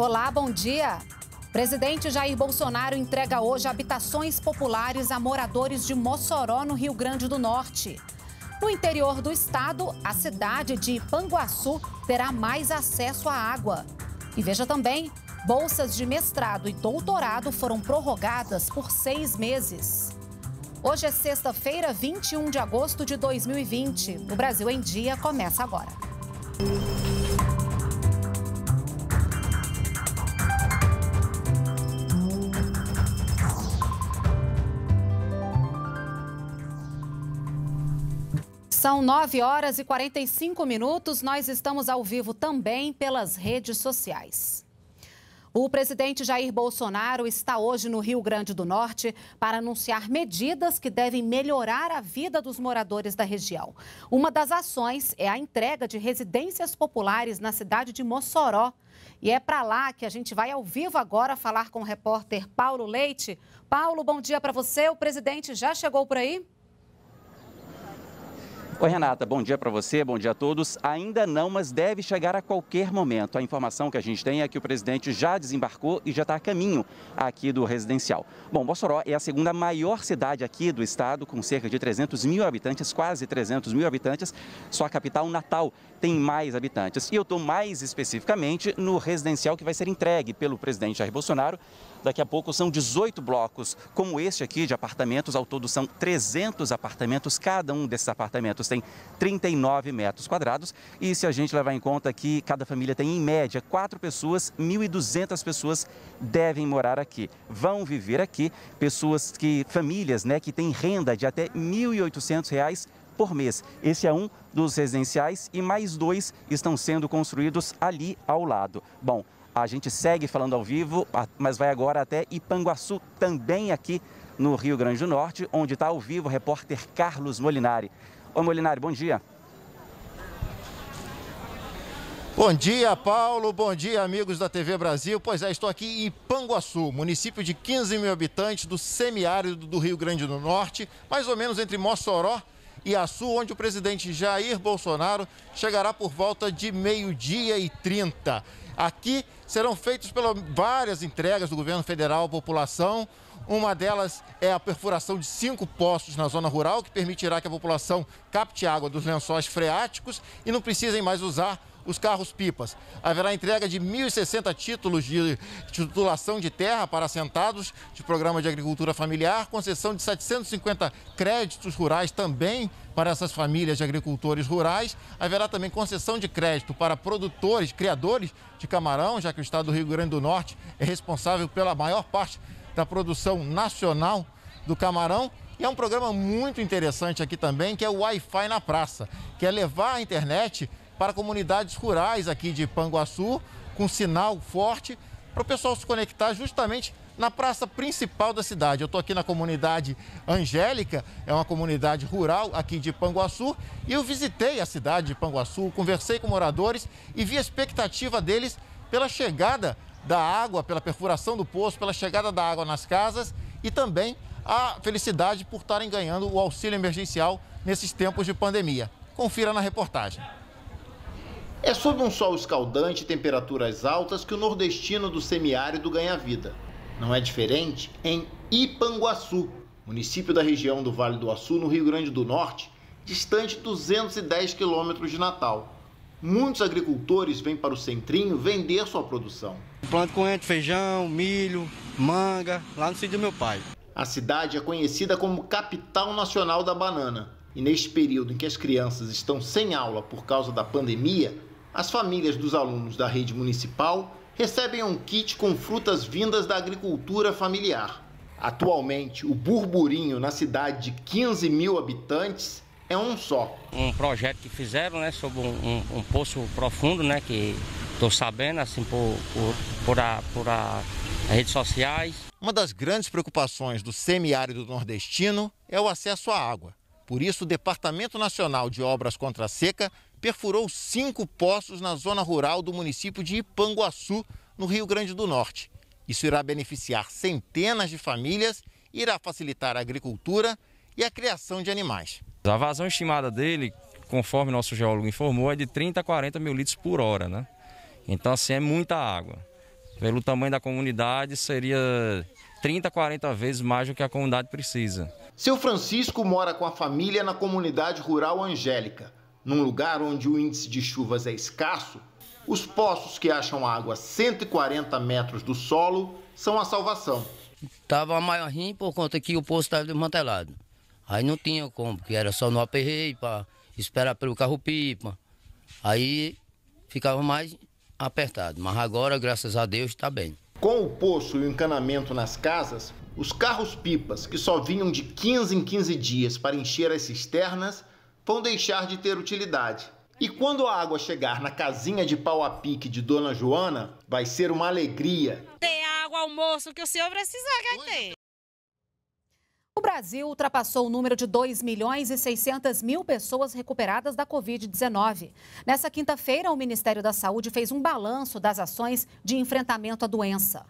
Olá, bom dia. Presidente Jair Bolsonaro entrega hoje habitações populares a moradores de Mossoró, no Rio Grande do Norte. No interior do estado, a cidade de Panguaçu terá mais acesso à água. E veja também, bolsas de mestrado e doutorado foram prorrogadas por seis meses. Hoje é sexta-feira, 21 de agosto de 2020. O Brasil em Dia começa agora. São 9 horas e 45 minutos. Nós estamos ao vivo também pelas redes sociais. O presidente Jair Bolsonaro está hoje no Rio Grande do Norte para anunciar medidas que devem melhorar a vida dos moradores da região. Uma das ações é a entrega de residências populares na cidade de Mossoró. E é para lá que a gente vai ao vivo agora falar com o repórter Paulo Leite. Paulo, bom dia para você. O presidente já chegou por aí? Oi, Renata, bom dia para você, bom dia a todos. Ainda não, mas deve chegar a qualquer momento. A informação que a gente tem é que o presidente já desembarcou e já está a caminho aqui do residencial. Bom, Mossoró é a segunda maior cidade aqui do estado, com cerca de 300 mil habitantes, quase 300 mil habitantes. Sua capital, Natal, tem mais habitantes. E eu estou mais especificamente no residencial que vai ser entregue pelo presidente Jair Bolsonaro Daqui a pouco são 18 blocos, como este aqui de apartamentos. Ao todo são 300 apartamentos. Cada um desses apartamentos tem 39 metros quadrados. E se a gente levar em conta que cada família tem, em média, quatro pessoas, 1.200 pessoas devem morar aqui. Vão viver aqui pessoas que, famílias, né, que têm renda de até R$ 1.800 por mês. Esse é um dos residenciais e mais dois estão sendo construídos ali ao lado. Bom, a gente segue falando ao vivo, mas vai agora até Ipanguaçu, também aqui no Rio Grande do Norte, onde está ao vivo o repórter Carlos Molinari. Oi, Molinari, bom dia. Bom dia, Paulo. Bom dia, amigos da TV Brasil. Pois é, estou aqui em Panguaçu, município de 15 mil habitantes do semiárido do Rio Grande do Norte, mais ou menos entre Mossoró e Açu, onde o presidente Jair Bolsonaro chegará por volta de meio-dia e 30. Aqui serão feitas pelas várias entregas do governo federal à população. Uma delas é a perfuração de cinco poços na zona rural, que permitirá que a população capte água dos lençóis freáticos e não precisem mais usar os carros pipas. Haverá entrega de 1.060 títulos de titulação de terra para assentados de programa de agricultura familiar, concessão de 750 créditos rurais também para essas famílias de agricultores rurais. Haverá também concessão de crédito para produtores, criadores de camarão, já que o estado do Rio Grande do Norte é responsável pela maior parte da produção nacional do camarão. E é um programa muito interessante aqui também, que é o Wi-Fi na Praça, que é levar a internet para comunidades rurais aqui de Panguaçu, com sinal forte, para o pessoal se conectar justamente na praça principal da cidade. Eu estou aqui na comunidade Angélica, é uma comunidade rural aqui de Panguaçu, e eu visitei a cidade de Panguaçu, conversei com moradores e vi a expectativa deles pela chegada da água, pela perfuração do poço, pela chegada da água nas casas e também a felicidade por estarem ganhando o auxílio emergencial nesses tempos de pandemia. Confira na reportagem. É sob um sol escaldante e temperaturas altas que o nordestino do semiárido ganha vida. Não é diferente em Ipanguaçu, município da região do Vale do Açu, no Rio Grande do Norte, distante 210 quilômetros de Natal. Muitos agricultores vêm para o centrinho vender sua produção. Planto coentro, feijão, milho, manga, lá no sítio do meu pai. A cidade é conhecida como capital nacional da banana. E neste período em que as crianças estão sem aula por causa da pandemia, as famílias dos alunos da rede municipal recebem um kit com frutas vindas da agricultura familiar. Atualmente, o burburinho na cidade de 15 mil habitantes é um só. Um projeto que fizeram né, sobre um, um, um poço profundo, né, que estou sabendo assim, por, por, por, a, por a, as redes sociais. Uma das grandes preocupações do semiárido nordestino é o acesso à água. Por isso, o Departamento Nacional de Obras contra a Seca perfurou cinco poços na zona rural do município de Ipanguaçu, no Rio Grande do Norte. Isso irá beneficiar centenas de famílias, irá facilitar a agricultura e a criação de animais. A vazão estimada dele, conforme nosso geólogo informou, é de 30 a 40 mil litros por hora, né? Então, assim, é muita água. Pelo tamanho da comunidade, seria 30, 40 vezes mais do que a comunidade precisa. Seu Francisco mora com a família na comunidade rural Angélica. Num lugar onde o índice de chuvas é escasso, os poços que acham água a 140 metros do solo são a salvação. Estava maiorzinho por conta que o poço estava desmantelado. Aí não tinha como, porque era só no aperreio para esperar pelo carro-pipa. Aí ficava mais apertado. Mas agora, graças a Deus, está bem. Com o poço e o encanamento nas casas, os carros-pipas, que só vinham de 15 em 15 dias para encher as cisternas, vão deixar de ter utilidade. E quando a água chegar na casinha de pau a pique de Dona Joana, vai ser uma alegria. Tem água, almoço, que o senhor precisa vai ter. O Brasil ultrapassou o número de 2 milhões e 600 mil pessoas recuperadas da Covid-19. Nessa quinta-feira, o Ministério da Saúde fez um balanço das ações de enfrentamento à doença.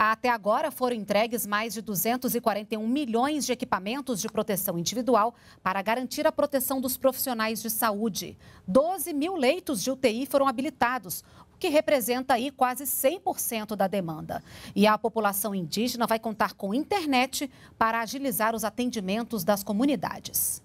Até agora foram entregues mais de 241 milhões de equipamentos de proteção individual para garantir a proteção dos profissionais de saúde. 12 mil leitos de UTI foram habilitados, o que representa aí quase 100% da demanda. E a população indígena vai contar com internet para agilizar os atendimentos das comunidades.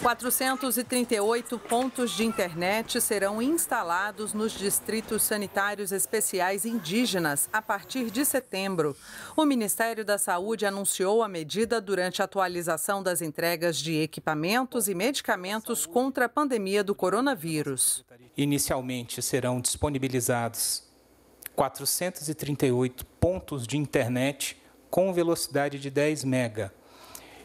438 pontos de internet serão instalados nos distritos sanitários especiais indígenas a partir de setembro. O Ministério da Saúde anunciou a medida durante a atualização das entregas de equipamentos e medicamentos contra a pandemia do coronavírus. Inicialmente serão disponibilizados 438 pontos de internet com velocidade de 10 mega.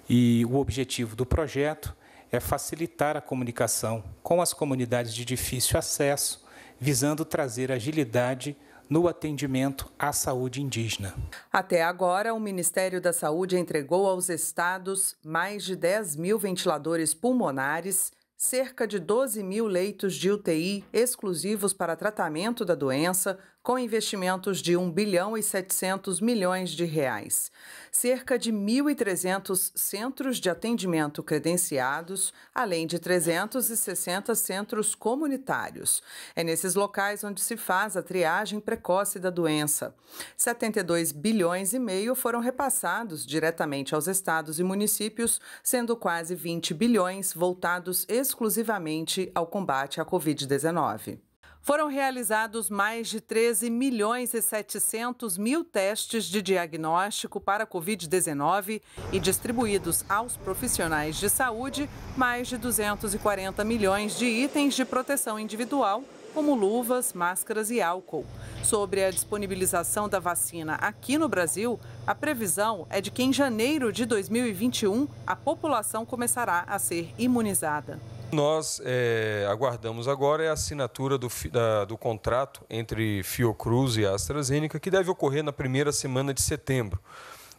E o objetivo do projeto é facilitar a comunicação com as comunidades de difícil acesso, visando trazer agilidade no atendimento à saúde indígena. Até agora, o Ministério da Saúde entregou aos estados mais de 10 mil ventiladores pulmonares, cerca de 12 mil leitos de UTI exclusivos para tratamento da doença, com investimentos de 1 bilhão e 700 milhões de reais. Cerca de 1.300 centros de atendimento credenciados, além de 360 centros comunitários. É nesses locais onde se faz a triagem precoce da doença. 72 bilhões e meio foram repassados diretamente aos estados e municípios, sendo quase 20 bilhões voltados exclusivamente ao combate à Covid-19. Foram realizados mais de 13 milhões e 700 mil testes de diagnóstico para Covid-19 e distribuídos aos profissionais de saúde mais de 240 milhões de itens de proteção individual, como luvas, máscaras e álcool. Sobre a disponibilização da vacina aqui no Brasil, a previsão é de que em janeiro de 2021 a população começará a ser imunizada. Nós é, aguardamos agora é a assinatura do, da, do contrato entre Fiocruz e AstraZeneca, que deve ocorrer na primeira semana de setembro.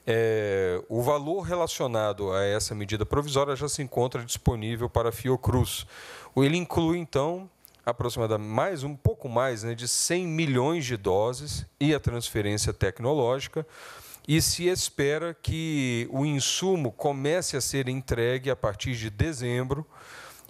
É, o valor relacionado a essa medida provisória já se encontra disponível para a Fiocruz. Ele inclui, então, aproximadamente mais um pouco mais né, de 100 milhões de doses e a transferência tecnológica. E se espera que o insumo comece a ser entregue a partir de dezembro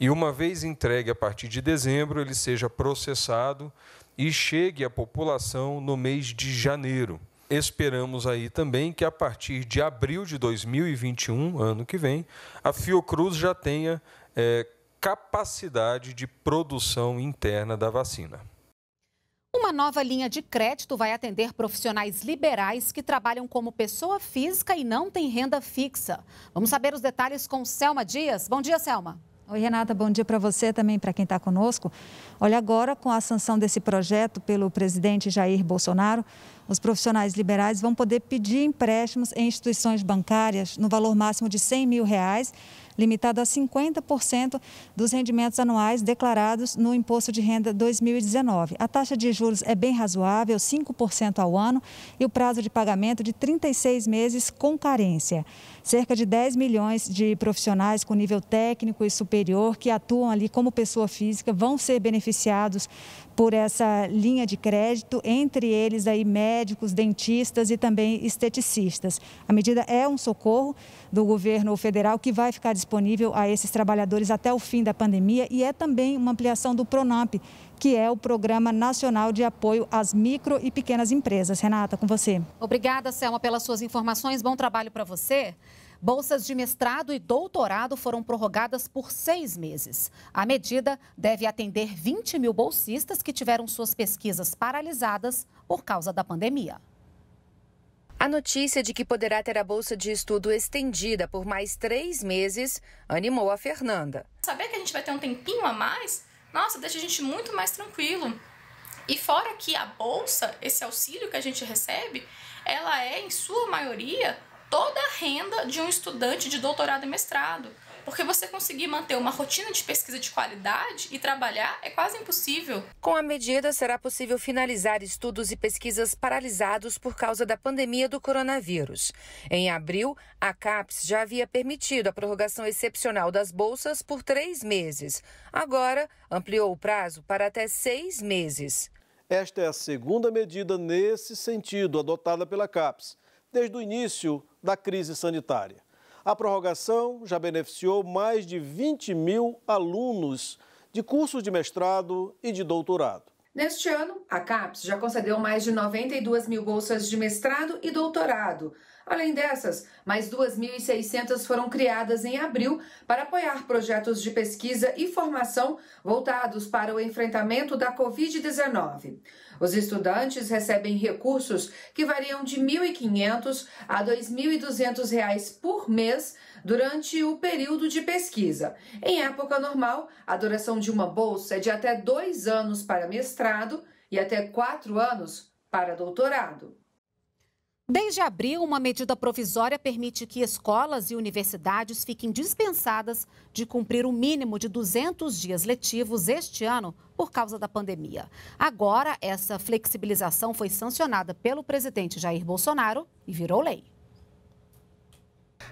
e, uma vez entregue a partir de dezembro, ele seja processado e chegue à população no mês de janeiro. Esperamos aí também que a partir de abril de 2021, ano que vem, a Fiocruz já tenha é, capacidade de produção interna da vacina. Uma nova linha de crédito vai atender profissionais liberais que trabalham como pessoa física e não têm renda fixa. Vamos saber os detalhes com Selma Dias. Bom dia, Selma. Oi, Renata, bom dia para você também, para quem está conosco. Olha, agora com a sanção desse projeto pelo presidente Jair Bolsonaro, os profissionais liberais vão poder pedir empréstimos em instituições bancárias no valor máximo de 100 mil reais, limitado a 50% dos rendimentos anuais declarados no Imposto de Renda 2019. A taxa de juros é bem razoável, 5% ao ano, e o prazo de pagamento é de 36 meses com carência. Cerca de 10 milhões de profissionais com nível técnico e superior que atuam ali como pessoa física vão ser beneficiados por essa linha de crédito, entre eles aí médicos, dentistas e também esteticistas. A medida é um socorro do governo federal que vai ficar disponível a esses trabalhadores até o fim da pandemia e é também uma ampliação do Pronamp, que é o Programa Nacional de Apoio às Micro e Pequenas Empresas. Renata, com você. Obrigada, Selma, pelas suas informações. Bom trabalho para você. Bolsas de mestrado e doutorado foram prorrogadas por seis meses. A medida deve atender 20 mil bolsistas que tiveram suas pesquisas paralisadas por causa da pandemia. A notícia de que poderá ter a bolsa de estudo estendida por mais três meses animou a Fernanda. Saber que a gente vai ter um tempinho a mais, nossa, deixa a gente muito mais tranquilo. E fora que a bolsa, esse auxílio que a gente recebe, ela é, em sua maioria, toda a renda de um estudante de doutorado e mestrado. Porque você conseguir manter uma rotina de pesquisa de qualidade e trabalhar é quase impossível. Com a medida, será possível finalizar estudos e pesquisas paralisados por causa da pandemia do coronavírus. Em abril, a CAPES já havia permitido a prorrogação excepcional das bolsas por três meses. Agora, ampliou o prazo para até seis meses. Esta é a segunda medida nesse sentido adotada pela CAPES desde o início da crise sanitária. A prorrogação já beneficiou mais de 20 mil alunos de cursos de mestrado e de doutorado. Neste ano, a CAPES já concedeu mais de 92 mil bolsas de mestrado e doutorado, Além dessas, mais 2.600 foram criadas em abril para apoiar projetos de pesquisa e formação voltados para o enfrentamento da Covid-19. Os estudantes recebem recursos que variam de R$ 1.500 a R$ 2.200 por mês durante o período de pesquisa. Em época normal, a duração de uma bolsa é de até dois anos para mestrado e até quatro anos para doutorado. Desde abril, uma medida provisória permite que escolas e universidades fiquem dispensadas de cumprir o um mínimo de 200 dias letivos este ano por causa da pandemia. Agora, essa flexibilização foi sancionada pelo presidente Jair Bolsonaro e virou lei.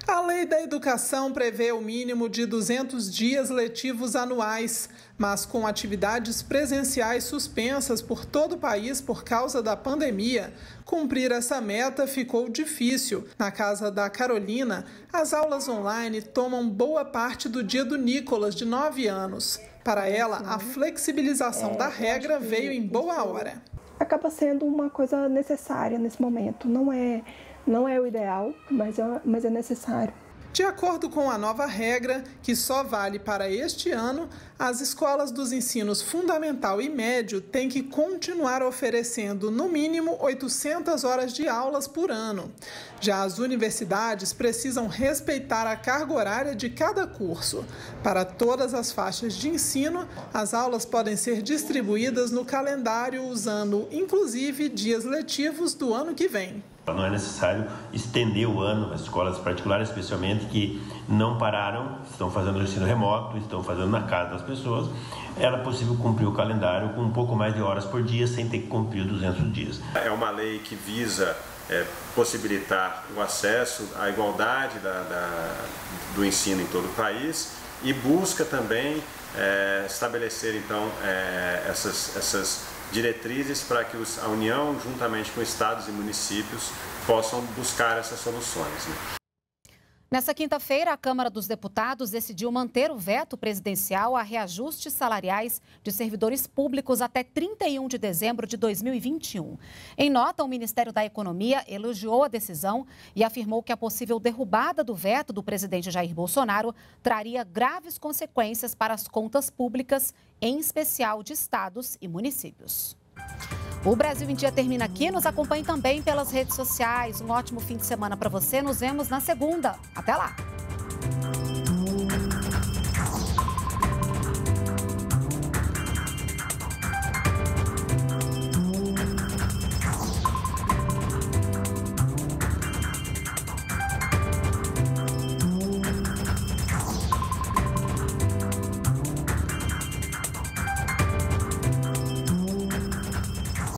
A Lei da Educação prevê o mínimo de 200 dias letivos anuais, mas com atividades presenciais suspensas por todo o país por causa da pandemia, cumprir essa meta ficou difícil. Na casa da Carolina, as aulas online tomam boa parte do dia do Nicolas, de 9 anos. Para ela, a flexibilização da regra veio em boa hora. Acaba sendo uma coisa necessária nesse momento, não é não é o ideal, mas é, mas é necessário. De acordo com a nova regra, que só vale para este ano, as escolas dos ensinos fundamental e médio têm que continuar oferecendo no mínimo 800 horas de aulas por ano. Já as universidades precisam respeitar a carga horária de cada curso. Para todas as faixas de ensino, as aulas podem ser distribuídas no calendário usando inclusive dias letivos do ano que vem. Então, não é necessário estender o ano, as escolas particulares, especialmente, que não pararam, estão fazendo o ensino remoto, estão fazendo na casa das pessoas, era possível cumprir o calendário com um pouco mais de horas por dia, sem ter que cumprir 200 dias. É uma lei que visa é, possibilitar o acesso à igualdade da, da, do ensino em todo o país e busca também é, estabelecer, então, é, essas, essas diretrizes para que os, a União, juntamente com estados e municípios, possam buscar essas soluções. Né? Nessa quinta-feira, a Câmara dos Deputados decidiu manter o veto presidencial a reajustes salariais de servidores públicos até 31 de dezembro de 2021. Em nota, o Ministério da Economia elogiou a decisão e afirmou que a possível derrubada do veto do presidente Jair Bolsonaro traria graves consequências para as contas públicas, em especial de estados e municípios. O Brasil em Dia termina aqui. Nos acompanhe também pelas redes sociais. Um ótimo fim de semana para você. Nos vemos na segunda. Até lá!